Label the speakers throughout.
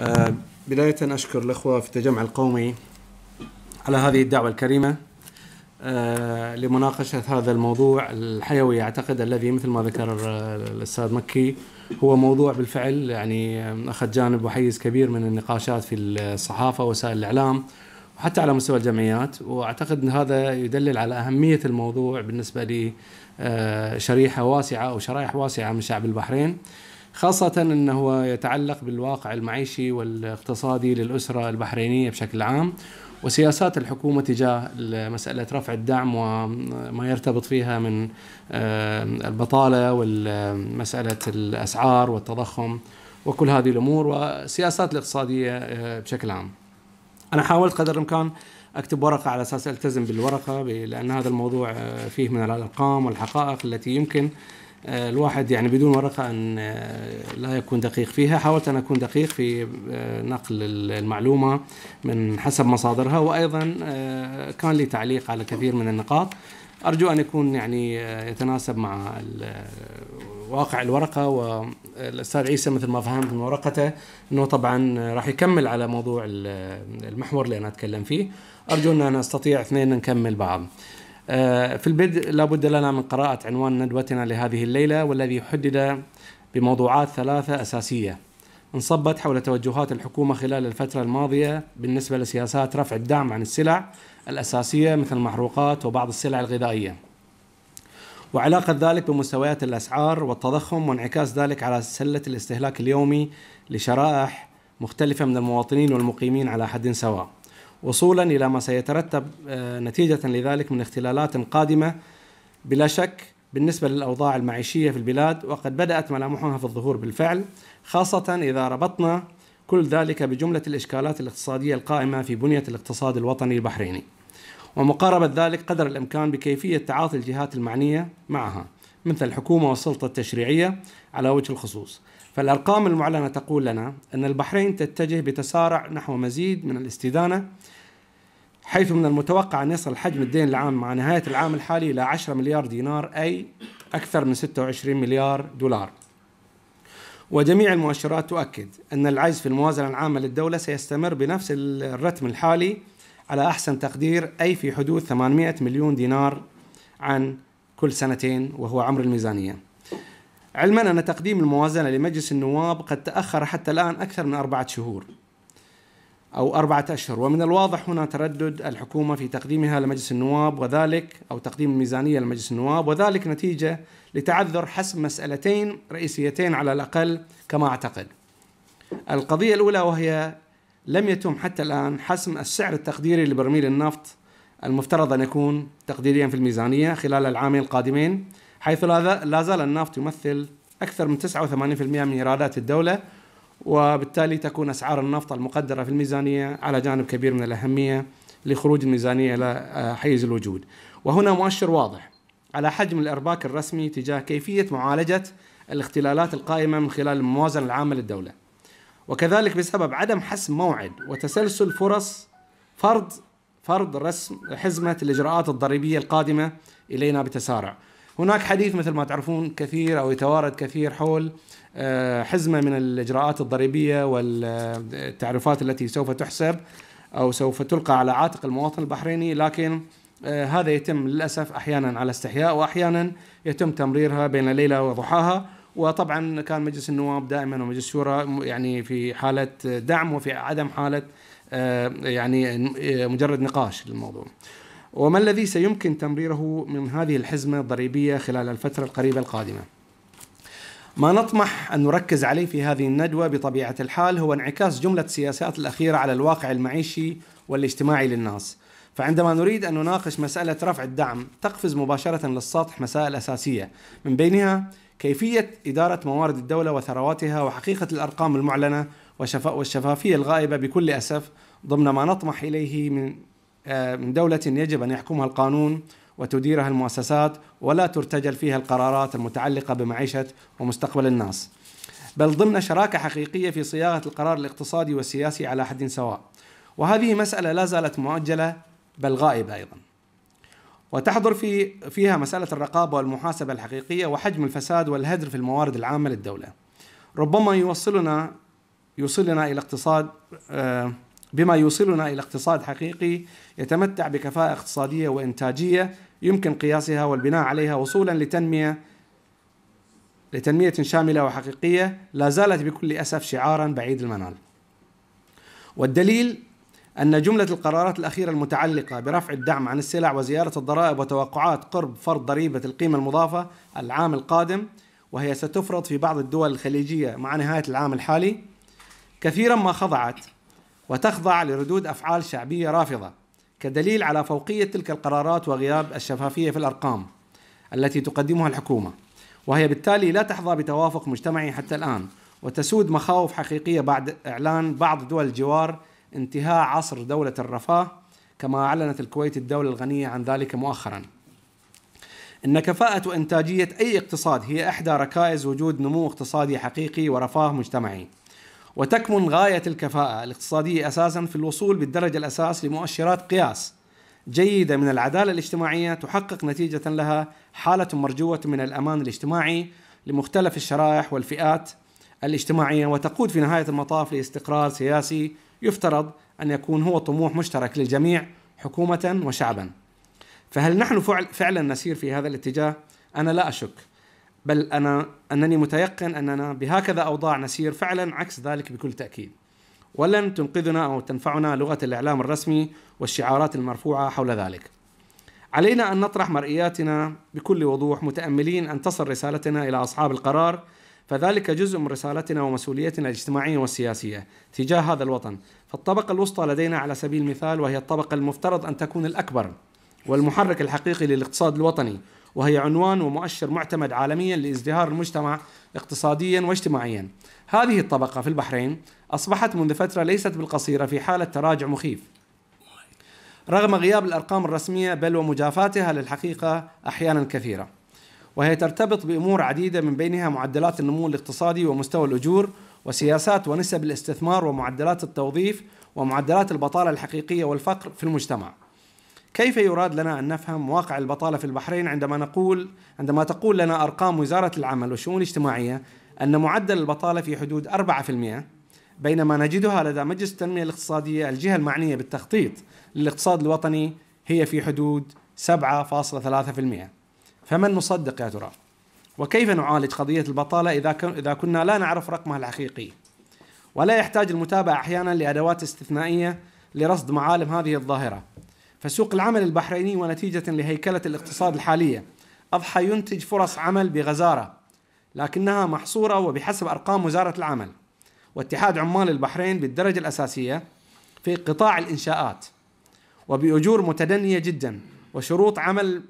Speaker 1: آه، بداية أشكر الأخوة في التجمع القومي على هذه الدعوة الكريمة آه، لمناقشة هذا الموضوع الحيوي أعتقد الذي مثل ما ذكر الأستاذ مكي هو موضوع بالفعل يعني أخذ جانب وحيز كبير من النقاشات في الصحافة ووسائل الإعلام وحتى على مستوى الجمعيات وأعتقد أن هذا يدلل على أهمية الموضوع بالنسبة لشريحة آه، واسعة أو شرائح واسعة من شعب البحرين خاصة أنه يتعلق بالواقع المعيشي والاقتصادي للأسرة البحرينية بشكل عام وسياسات الحكومة تجاه مسألة رفع الدعم وما يرتبط فيها من آه، البطالة ومسألة الأسعار والتضخم وكل هذه الأمور والسياسات الاقتصادية آه، بشكل عام أنا حاولت قدر الإمكان اكتب ورقه على اساس التزم بالورقه لان هذا الموضوع آه، فيه من الارقام والحقائق التي يمكن آه، الواحد يعني بدون ورقة أن آه، لا يكون دقيق فيها حاولت أن أكون دقيق في آه، نقل المعلومة من حسب مصادرها وأيضا كان لي تعليق على كثير من النقاط أرجو أن يكون يعني يتناسب مع واقع الورقة والأستاذ عيسى مثل ما فهمت من ورقته أنه طبعا راح يكمل على موضوع المحور اللي أنا أتكلم فيه أرجو أن أنا أستطيع اثنين نكمل بعض آه، في البدء لابد لنا من قراءة عنوان ندوتنا لهذه الليلة والذي حدد بموضوعات ثلاثة أساسية انصبت حول توجهات الحكومة خلال الفترة الماضية بالنسبة لسياسات رفع الدعم عن السلع الأساسية مثل المحروقات وبعض السلع الغذائية وعلاقة ذلك بمستويات الأسعار والتضخم وانعكاس ذلك على سلة الاستهلاك اليومي لشرائح مختلفة من المواطنين والمقيمين على حد سواء وصولا الى ما سيترتب آه، نتيجه لذلك من اختلالات قادمه بلا شك بالنسبه للاوضاع المعيشيه في البلاد وقد بدات ملامحها في الظهور بالفعل خاصه اذا ربطنا كل ذلك بجمله الاشكالات الاقتصاديه القائمه في بنيه الاقتصاد الوطني البحريني. ومقاربه ذلك قدر الامكان بكيفيه تعاطي الجهات المعنيه معها مثل الحكومه والسلطه التشريعيه على وجه الخصوص، فالأرقام المعلنة تقول لنا أن البحرين تتجه بتسارع نحو مزيد من الاستدانة حيث من المتوقع أن يصل حجم الدين العام مع نهاية العام الحالي إلى 10 مليار دينار أي أكثر من 26 مليار دولار وجميع المؤشرات تؤكد أن العجز في الموازنة العامة للدولة سيستمر بنفس الرتم الحالي على أحسن تقدير أي في حدود 800 مليون دينار عن كل سنتين وهو عمر الميزانية علما أن تقديم الموازنة لمجلس النواب قد تأخر حتى الآن أكثر من أربعة شهور أو أربعة أشهر ومن الواضح هنا تردد الحكومة في تقديمها لمجلس النواب وذلك أو تقديم الميزانية لمجلس النواب وذلك نتيجة لتعذر حسم مسألتين رئيسيتين على الأقل كما أعتقد القضية الأولى وهي لم يتم حتى الآن حسم السعر التقديري لبرميل النفط المفترض أن يكون تقديريا في الميزانية خلال العامين القادمين حيث لا زال النفط يمثل أكثر من 89% من إيرادات الدولة وبالتالي تكون أسعار النفط المقدرة في الميزانية على جانب كبير من الأهمية لخروج الميزانية إلى آه، حيز الوجود وهنا مؤشر واضح على حجم الإرباك الرسمي تجاه كيفية معالجة الاختلالات القائمة من خلال الموازنة العامة للدولة وكذلك بسبب عدم حسم موعد وتسلسل فرص فرض فرض رسم حزمة الإجراءات الضريبية القادمة إلينا بتسارع هناك حديث مثل ما تعرفون كثير او يتوارد كثير حول آه، حزمه من الاجراءات الضريبيه والتعريفات التي سوف تحسب او سوف تلقى على عاتق المواطن البحريني لكن آه، هذا يتم للاسف احيانا على استحياء واحيانا يتم تمريرها بين ليله وضحاها وطبعا كان مجلس النواب دائما ومجلس الشورى يعني في حاله دعم وفي عدم حاله آه، يعني مجرد نقاش للموضوع. وما الذي سيمكن تمريره من هذه الحزمة الضريبية خلال الفترة القريبة القادمة ما نطمح أن نركز عليه في هذه الندوة بطبيعة الحال هو انعكاس جملة السياسات الأخيرة على الواقع المعيشي والاجتماعي للناس فعندما نريد أن نناقش مسألة رفع الدعم تقفز مباشرة للسطح مسائل أساسية من بينها كيفية إدارة موارد الدولة وثرواتها وحقيقة الأرقام المعلنة والشفافية الغائبة بكل أسف ضمن ما نطمح إليه من آه، من دولة يجب أن يحكمها القانون وتديرها المؤسسات ولا ترتجل فيها القرارات المتعلقة بمعيشة ومستقبل الناس بل ضمن شراكة حقيقية في صياغة القرار الاقتصادي والسياسي على حد سواء وهذه مسألة لا زالت مؤجلة بل غائبة أيضا وتحضر في فيها مسألة الرقابة والمحاسبة الحقيقية وحجم الفساد والهدر في الموارد العامة للدولة ربما يوصلنا يوصلنا إلى اقتصاد آه بما يوصلنا الى اقتصاد حقيقي يتمتع بكفاءه اقتصاديه وانتاجيه يمكن قياسها والبناء عليها وصولا لتنميه لتنميه شامله وحقيقيه لا زالت بكل اسف شعارا بعيد المنال. والدليل أن جملة القرارات الأخيرة المتعلقة برفع الدعم عن السلع وزيادة الضرائب وتوقعات قرب فرض ضريبة القيمة المضافة العام القادم وهي ستفرض في بعض الدول الخليجية مع نهاية العام الحالي كثيرا ما خضعت وتخضع لردود أفعال شعبية رافضة كدليل على فوقية تلك القرارات وغياب الشفافية في الأرقام التي تقدمها الحكومة وهي بالتالي لا تحظى بتوافق مجتمعي حتى الآن وتسود مخاوف حقيقية بعد إعلان بعض دول الجوار انتهاء عصر دولة الرفاه كما أعلنت الكويت الدولة الغنية عن ذلك مؤخرا إن كفاءة وإنتاجية أي اقتصاد هي إحدى ركائز وجود نمو اقتصادي حقيقي ورفاه مجتمعي وتكمن غاية الكفاءة الاقتصادية أساسا في الوصول بالدرجة الأساس لمؤشرات قياس جيدة من العدالة الاجتماعية تحقق نتيجة لها حالة مرجوة من الأمان الاجتماعي لمختلف الشرائح والفئات الاجتماعية وتقود في نهاية المطاف لاستقرار سياسي يفترض أن يكون هو طموح مشترك للجميع حكومة وشعبا فهل نحن فعلا نسير في هذا الاتجاه؟ أنا لا أشك بل أنا أنني متيقن أننا بهكذا أوضاع نسير فعلا عكس ذلك بكل تأكيد ولن تنقذنا أو تنفعنا لغة الإعلام الرسمي والشعارات المرفوعة حول ذلك علينا أن نطرح مرئياتنا بكل وضوح متأملين أن تصل رسالتنا إلى أصحاب القرار فذلك جزء من رسالتنا ومسؤوليتنا الاجتماعية والسياسية تجاه هذا الوطن فالطبقة الوسطى لدينا على سبيل المثال وهي الطبقة المفترض أن تكون الأكبر والمحرك الحقيقي للاقتصاد الوطني وهي عنوان ومؤشر معتمد عالميا لازدهار المجتمع اقتصاديا واجتماعيا. هذه الطبقة في البحرين أصبحت منذ فترة ليست بالقصيرة في حالة تراجع مخيف. رغم غياب الأرقام الرسمية بل ومجافاتها للحقيقة أحيانا كثيرة. وهي ترتبط بأمور عديدة من بينها معدلات النمو الاقتصادي ومستوى الأجور وسياسات ونسب الاستثمار ومعدلات التوظيف ومعدلات البطالة الحقيقية والفقر في المجتمع. كيف يراد لنا ان نفهم واقع البطاله في البحرين عندما نقول عندما تقول لنا ارقام وزاره العمل والشؤون الاجتماعيه ان معدل البطاله في حدود 4% بينما نجدها لدى مجلس التنميه الاقتصاديه الجهه المعنيه بالتخطيط للاقتصاد الوطني هي في حدود 7.3% فمن نصدق يا ترى؟ وكيف نعالج قضيه البطاله اذا اذا كنا لا نعرف رقمها الحقيقي؟ ولا يحتاج المتابعه احيانا لادوات استثنائيه لرصد معالم هذه الظاهره فسوق العمل البحريني ونتيجة لهيكلة الاقتصاد الحالية أضحى ينتج فرص عمل بغزارة لكنها محصورة وبحسب أرقام وزارة العمل واتحاد عمال البحرين بالدرجة الأساسية في قطاع الإنشاءات وبأجور متدنية جدا وشروط عمل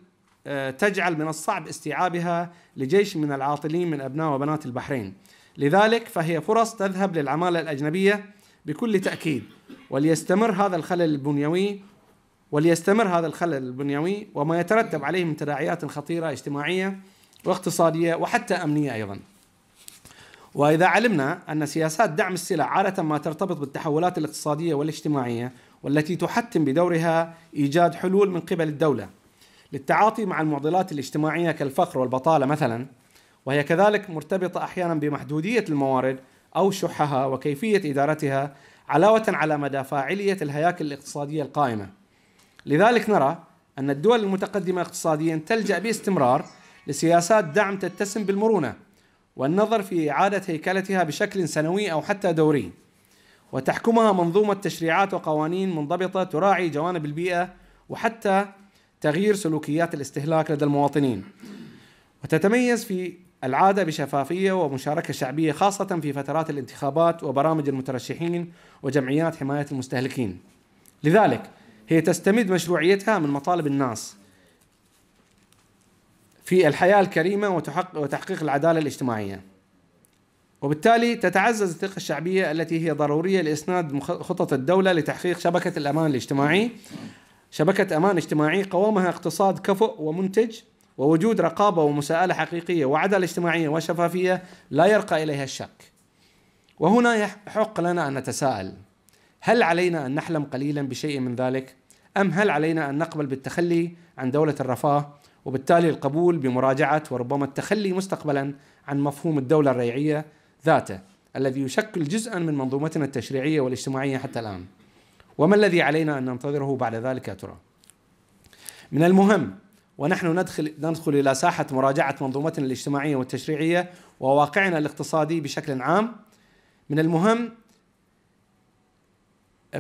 Speaker 1: آه، تجعل من الصعب استيعابها لجيش من العاطلين من أبناء وبنات البحرين لذلك فهي فرص تذهب للعمالة الأجنبية بكل تأكيد وليستمر هذا الخلل البنيوي وليستمر هذا الخلل البنيوي وما يترتب عليه من تداعيات خطيرة اجتماعية واقتصادية وحتى أمنية أيضا وإذا علمنا أن سياسات دعم السلع عادة ما ترتبط بالتحولات الاقتصادية والاجتماعية والتي تحتم بدورها إيجاد حلول من قبل الدولة للتعاطي مع المعضلات الاجتماعية كالفقر والبطالة مثلا وهي كذلك مرتبطة أحيانا بمحدودية الموارد أو شحها وكيفية إدارتها علاوة على مدى فاعلية الهياكل الاقتصادية القائمة لذلك نرى أن الدول المتقدمة اقتصاديا تلجأ باستمرار لسياسات دعم تتسم بالمرونة والنظر في إعادة هيكلتها بشكل سنوي أو حتى دوري وتحكمها منظومة تشريعات وقوانين منضبطة تراعي جوانب البيئة وحتى تغيير سلوكيات الاستهلاك لدى المواطنين وتتميز في العادة بشفافية ومشاركة شعبية خاصة في فترات الانتخابات وبرامج المترشحين وجمعيات حماية المستهلكين لذلك هي تستمد مشروعيتها من مطالب الناس في الحياة الكريمة وتحقيق العدالة الاجتماعية وبالتالي تتعزز الثقة الشعبية التي هي ضرورية لإسناد خطط الدولة لتحقيق شبكة الأمان الاجتماعي شبكة أمان اجتماعي قوامها اقتصاد كفؤ ومنتج ووجود رقابة ومساءلة حقيقية وعدالة اجتماعية وشفافية لا يرقى إليها الشك وهنا يحق لنا أن نتساءل هل علينا أن نحلم قليلا بشيء من ذلك؟ أم هل علينا أن نقبل بالتخلي عن دولة الرفاه وبالتالي القبول بمراجعة وربما التخلي مستقبلا عن مفهوم الدولة الريعية ذاته الذي يشكل جزءا من منظومتنا التشريعية والاجتماعية حتى الآن وما الذي علينا أن ننتظره بعد ذلك يا ترى من المهم ونحن ندخل ندخل الى ساحه مراجعه منظومتنا الاجتماعيه والتشريعيه وواقعنا الاقتصادي بشكل عام من المهم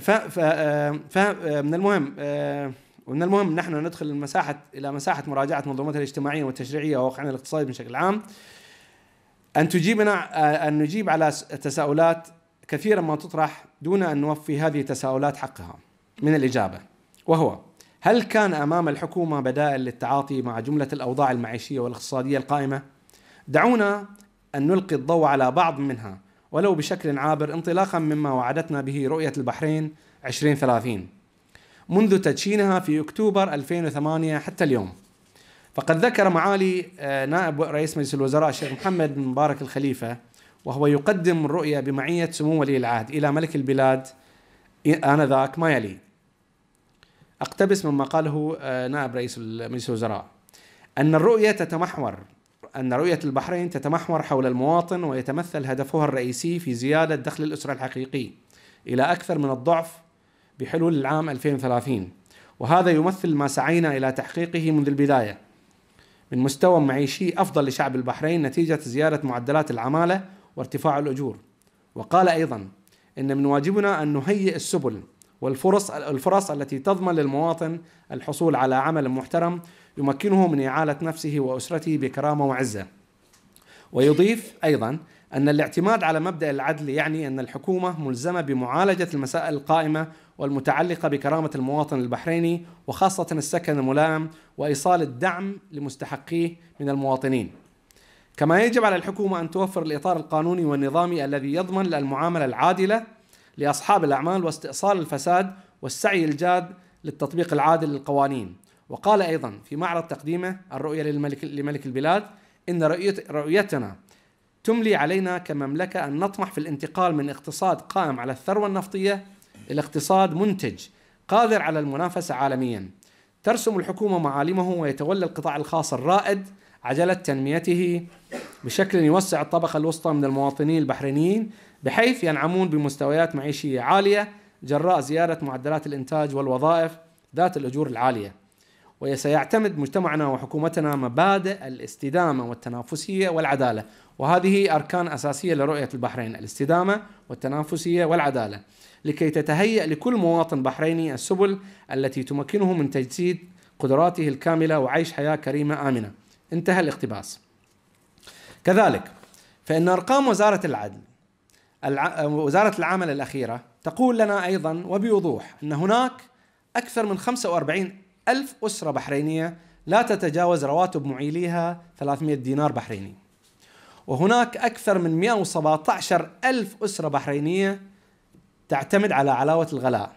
Speaker 1: ف ف من المهم آه، ومن المهم نحن ندخل المساحة إلى مساحة مراجعة منظومتها الاجتماعية والتشريعية وواقعنا الاقتصادي بشكل عام أن تجيبنا آه، أن نجيب على تساؤلات كثيرا ما تطرح دون أن نوفي هذه التساؤلات حقها من الإجابة وهو هل كان أمام الحكومة بدائل للتعاطي مع جملة الأوضاع المعيشية والاقتصادية القائمة؟ دعونا أن نلقي الضوء على بعض منها ولو بشكل عابر انطلاقا مما وعدتنا به رؤية البحرين 2030 منذ تدشينها في أكتوبر 2008 حتى اليوم فقد ذكر معالي آه، نائب رئيس مجلس الوزراء الشيخ محمد بن مبارك الخليفة وهو يقدم الرؤية بمعية سمو ولي العهد إلى ملك البلاد آنذاك ما يلي أقتبس مما قاله آه، نائب رئيس مجلس الوزراء أن الرؤية تتمحور أن رؤية البحرين تتمحور حول المواطن ويتمثل هدفها الرئيسي في زيادة دخل الأسرة الحقيقي إلى أكثر من الضعف بحلول العام 2030 وهذا يمثل ما سعينا إلى تحقيقه منذ البداية من مستوى معيشي أفضل لشعب البحرين نتيجة زيادة معدلات العمالة وارتفاع الأجور وقال أيضا إن من واجبنا أن نهيئ السبل والفرص الفرص التي تضمن للمواطن الحصول على عمل محترم يمكنه من إعالة نفسه وأسرته بكرامة وعزة ويضيف أيضا أن الاعتماد على مبدأ العدل يعني أن الحكومة ملزمة بمعالجة المسائل القائمة والمتعلقة بكرامة المواطن البحريني وخاصة السكن الملائم وإيصال الدعم لمستحقيه من المواطنين كما يجب على الحكومة أن توفر الإطار القانوني والنظامي الذي يضمن المعاملة العادلة لاصحاب الاعمال واستئصال الفساد والسعي الجاد للتطبيق العادل للقوانين وقال ايضا في معرض تقديمه الرؤيه للملك لملك البلاد ان رؤيتنا تملي علينا كمملكه ان نطمح في الانتقال من اقتصاد قائم على الثروه النفطيه الى اقتصاد منتج قادر على المنافسه عالميا ترسم الحكومه معالمه ويتولى القطاع الخاص الرائد عجله تنميته بشكل يوسع الطبقه الوسطى من المواطنين البحرينيين بحيث ينعمون بمستويات معيشية عالية جراء زيادة معدلات الإنتاج والوظائف ذات الأجور العالية وسيعتمد مجتمعنا وحكومتنا مبادئ الاستدامة والتنافسية والعدالة وهذه أركان أساسية لرؤية البحرين الاستدامة والتنافسية والعدالة لكي تتهيأ لكل مواطن بحريني السبل التي تمكنه من تجسيد قدراته الكاملة وعيش حياة كريمة آمنة انتهى الاقتباس كذلك فإن أرقام وزارة العدل وزارة العمل الأخيرة تقول لنا أيضا وبوضوح أن هناك أكثر من 45 ألف أسرة بحرينية لا تتجاوز رواتب معيليها 300 دينار بحريني وهناك أكثر من 117 ألف أسرة بحرينية تعتمد على علاوة الغلاء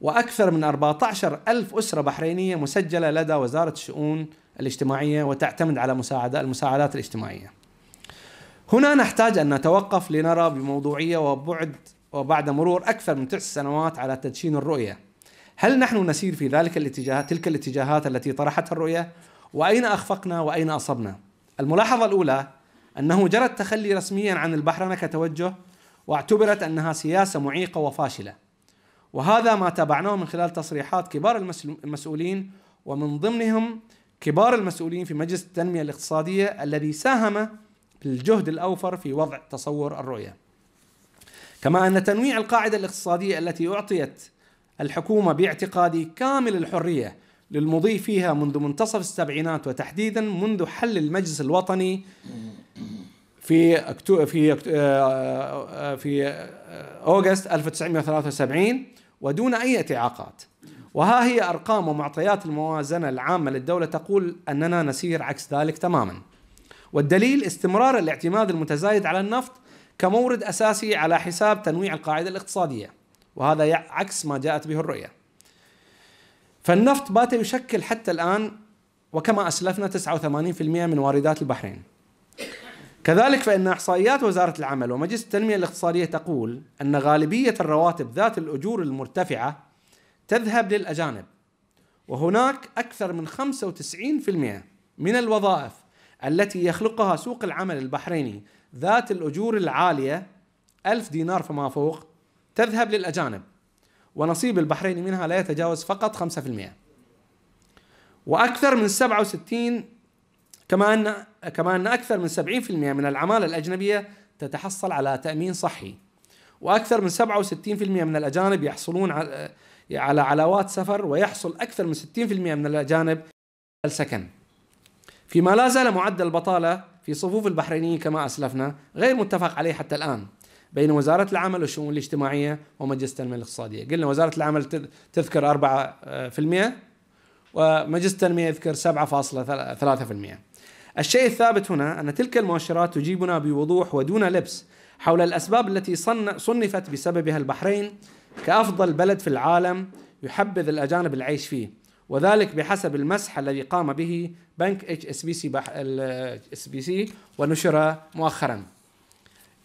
Speaker 1: وأكثر من 14 ألف أسرة بحرينية مسجلة لدى وزارة الشؤون الاجتماعية وتعتمد على مساعدة المساعدات الاجتماعية هنا نحتاج أن نتوقف لنرى بموضوعية وبعد وبعد مرور أكثر من تسع سنوات على تدشين الرؤية هل نحن نسير في ذلك الاتجاهات تلك الاتجاهات التي طرحتها الرؤية وأين أخفقنا وأين أصبنا الملاحظة الأولى أنه جرى التخلي رسميا عن البحرنة كتوجه واعتبرت أنها سياسة معيقة وفاشلة وهذا ما تابعناه من خلال تصريحات كبار المسؤولين ومن ضمنهم كبار المسؤولين في مجلس التنمية الاقتصادية الذي ساهم الجهد الأوفر في وضع تصور الرؤية كما أن تنويع القاعدة الاقتصادية التي أعطيت الحكومة باعتقادي كامل الحرية للمضي فيها منذ منتصف السبعينات وتحديدا منذ حل المجلس الوطني في أكتو في أكتو آه، آه، في اوغست 1973 ودون اي اعاقات وها هي ارقام ومعطيات الموازنه العامه للدوله تقول اننا نسير عكس ذلك تماما والدليل استمرار الاعتماد المتزايد على النفط كمورد اساسي على حساب تنويع القاعده الاقتصاديه وهذا عكس ما جاءت به الرؤيه. فالنفط بات يشكل حتى الان وكما اسلفنا 89% من واردات البحرين. كذلك فان احصائيات وزاره العمل ومجلس التنميه الاقتصاديه تقول ان غالبيه الرواتب ذات الاجور المرتفعه تذهب للاجانب وهناك اكثر من 95% من الوظائف التي يخلقها سوق العمل البحريني ذات الأجور العالية ألف دينار فما فوق تذهب للأجانب ونصيب البحريني منها لا يتجاوز فقط 5% وأكثر من 67 كما أن كما أن أكثر من 70% من العمالة الأجنبية تتحصل على تأمين صحي وأكثر من 67% من الأجانب يحصلون على علاوات سفر ويحصل أكثر من 60% من الأجانب السكن فيما لا زال معدل البطالة في صفوف البحرينيين كما أسلفنا غير متفق عليه حتى الآن بين وزارة العمل والشؤون الاجتماعية ومجلس التنمية الاقتصادية قلنا وزارة العمل تذكر 4% آه، ومجلس التنمية يذكر 7.3% الشيء الثابت هنا أن تلك المؤشرات تجيبنا بوضوح ودون لبس حول الأسباب التي صنفت بسببها البحرين كأفضل بلد في العالم يحبذ الأجانب العيش فيه وذلك بحسب المسح الذي قام به بنك اتش اس بي سي اس بي سي ونشر مؤخرا.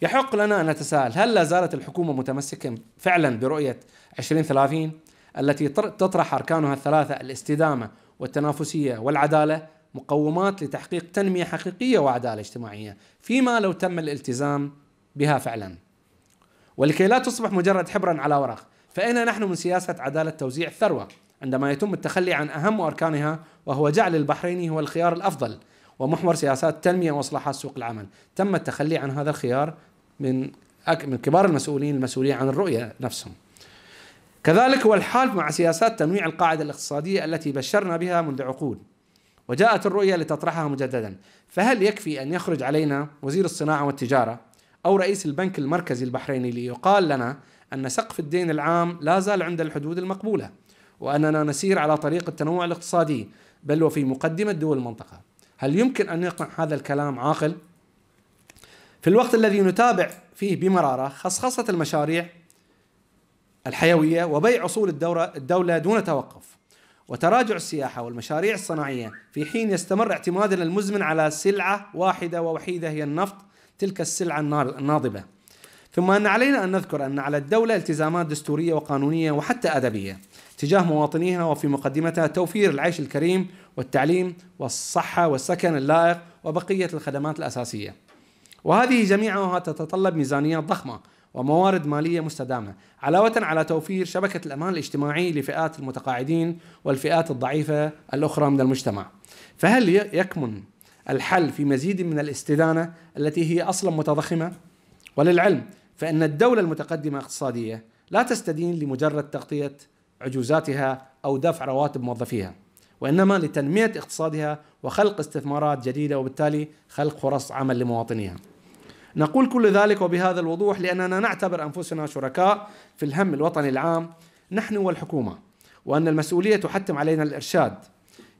Speaker 1: يحق لنا ان نتساءل هل لا زالت الحكومه متمسكه فعلا برؤيه 2030 التي تطرح اركانها الثلاثه الاستدامه والتنافسيه والعداله مقومات لتحقيق تنميه حقيقيه وعداله اجتماعيه، فيما لو تم الالتزام بها فعلا. ولكي لا تصبح مجرد حبرا على ورق، فاين نحن من سياسه عداله توزيع الثروه؟ عندما يتم التخلي عن أهم أركانها وهو جعل البحرين هو الخيار الأفضل ومحور سياسات التنمية وإصلاحات سوق العمل تم التخلي عن هذا الخيار من من كبار المسؤولين المسؤولين عن الرؤية نفسهم كذلك هو الحال مع سياسات تنويع القاعدة الاقتصادية التي بشرنا بها منذ عقود وجاءت الرؤية لتطرحها مجددا فهل يكفي أن يخرج علينا وزير الصناعة والتجارة أو رئيس البنك المركزي البحريني ليقال لنا أن سقف الدين العام لا زال عند الحدود المقبولة وأننا نسير على طريق التنوع الاقتصادي بل وفي مقدمة دول المنطقة هل يمكن أن يقنع هذا الكلام عاقل؟ في الوقت الذي نتابع فيه بمرارة خصخصة المشاريع الحيوية وبيع أصول الدورة الدولة دون توقف وتراجع السياحة والمشاريع الصناعية في حين يستمر اعتمادنا المزمن على سلعة واحدة ووحيدة هي النفط تلك السلعة الناضبة ثم أن علينا أن نذكر أن على الدولة التزامات دستورية وقانونية وحتى أدبية تجاه مواطنيها وفي مقدمتها توفير العيش الكريم والتعليم والصحة والسكن اللائق وبقية الخدمات الأساسية وهذه جميعها تتطلب ميزانيات ضخمة وموارد مالية مستدامة علاوة على توفير شبكة الأمان الاجتماعي لفئات المتقاعدين والفئات الضعيفة الأخرى من المجتمع فهل يكمن الحل في مزيد من الاستدانة التي هي أصلا متضخمة؟ وللعلم فإن الدولة المتقدمة اقتصادية لا تستدين لمجرد تغطية عجوزاتها او دفع رواتب موظفيها وانما لتنميه اقتصادها وخلق استثمارات جديده وبالتالي خلق فرص عمل لمواطنيها. نقول كل ذلك وبهذا الوضوح لاننا نعتبر انفسنا شركاء في الهم الوطني العام نحن والحكومه وان المسؤوليه تحتم علينا الارشاد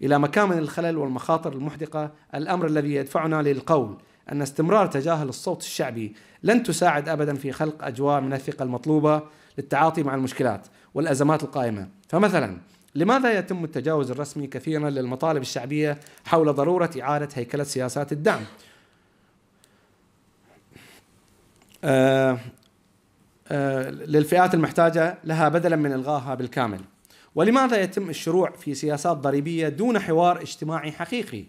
Speaker 1: الى مكامن الخلل والمخاطر المحدقه الامر الذي يدفعنا للقول ان استمرار تجاهل الصوت الشعبي لن تساعد ابدا في خلق اجواء من الثقه المطلوبه للتعاطي مع المشكلات والأزمات القائمة فمثلا لماذا يتم التجاوز الرسمي كثيرا للمطالب الشعبية حول ضرورة إعادة هيكلة سياسات الدعم آه آه للفئات المحتاجة لها بدلا من إلغائها بالكامل ولماذا يتم الشروع في سياسات ضريبية دون حوار اجتماعي حقيقي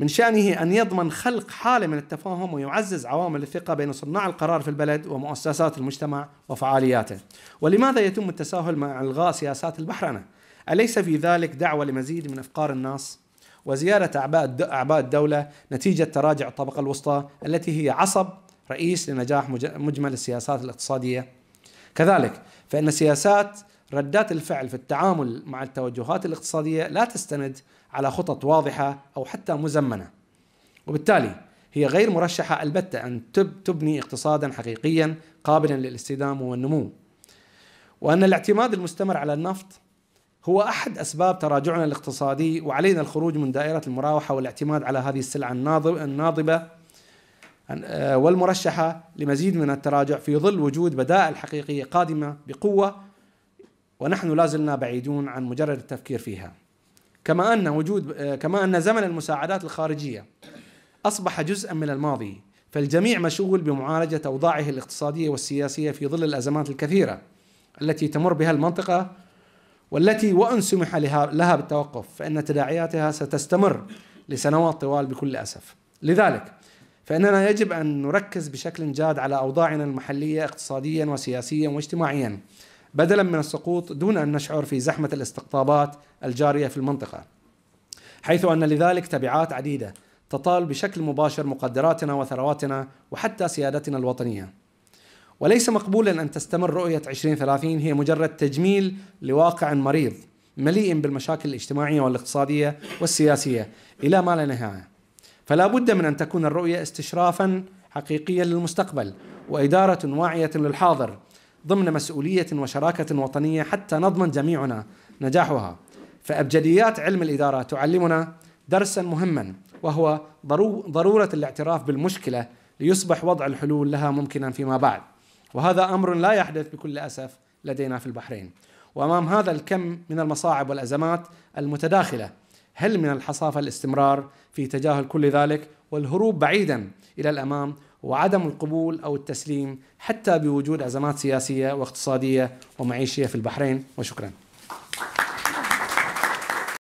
Speaker 1: من شأنه أن يضمن خلق حالة من التفاهم ويعزز عوامل الثقة بين صناع القرار في البلد ومؤسسات المجتمع وفعالياته ولماذا يتم التساهل مع إلغاء سياسات البحرنة؟ أليس في ذلك دعوة لمزيد من أفقار الناس؟ وزيادة أعباء أعباء الدولة نتيجة تراجع الطبقة الوسطى التي هي عصب رئيس لنجاح مجمل السياسات الاقتصادية كذلك فإن سياسات ردات الفعل في التعامل مع التوجهات الاقتصادية لا تستند على خطط واضحه او حتى مزمنه. وبالتالي هي غير مرشحه البته ان تبني اقتصادا حقيقيا قابلا للاستدامه والنمو. وان الاعتماد المستمر على النفط هو احد اسباب تراجعنا الاقتصادي وعلينا الخروج من دائره المراوحه والاعتماد على هذه السلعه الناضبه آه، والمرشحه لمزيد من التراجع في ظل وجود بدائل حقيقيه قادمه بقوه ونحن لازلنا بعيدون عن مجرد التفكير فيها كما أن وجود كما أن زمن المساعدات الخارجية أصبح جزءا من الماضي فالجميع مشغول بمعالجة أوضاعه الاقتصادية والسياسية في ظل الأزمات الكثيرة التي تمر بها المنطقة والتي وإن سمح لها بالتوقف فإن تداعياتها ستستمر لسنوات طوال بكل أسف لذلك فإننا يجب أن نركز بشكل جاد على أوضاعنا المحلية اقتصاديا وسياسيا واجتماعيا بدلا من السقوط دون ان نشعر في زحمه الاستقطابات الجاريه في المنطقه. حيث ان لذلك تبعات عديده تطال بشكل مباشر مقدراتنا وثرواتنا وحتى سيادتنا الوطنيه. وليس مقبولا ان تستمر رؤيه 2030 هي مجرد تجميل لواقع مريض مليء بالمشاكل الاجتماعيه والاقتصاديه والسياسيه الى ما لا نهايه. فلا بد من ان تكون الرؤيه استشرافا حقيقيا للمستقبل واداره واعيه للحاضر ضمن مسؤولية وشراكة وطنية حتى نضمن جميعنا نجاحها فأبجديات علم الإدارة تعلمنا درسا مهما وهو ضرورة الاعتراف بالمشكلة ليصبح وضع الحلول لها ممكنا فيما بعد وهذا أمر لا يحدث بكل أسف لدينا في البحرين وأمام هذا الكم من المصاعب والأزمات المتداخلة هل من الحصافة الاستمرار في تجاهل كل ذلك والهروب بعيدا إلى الأمام وعدم القبول أو التسليم حتى بوجود أزمات سياسية واقتصادية ومعيشية في البحرين وشكراً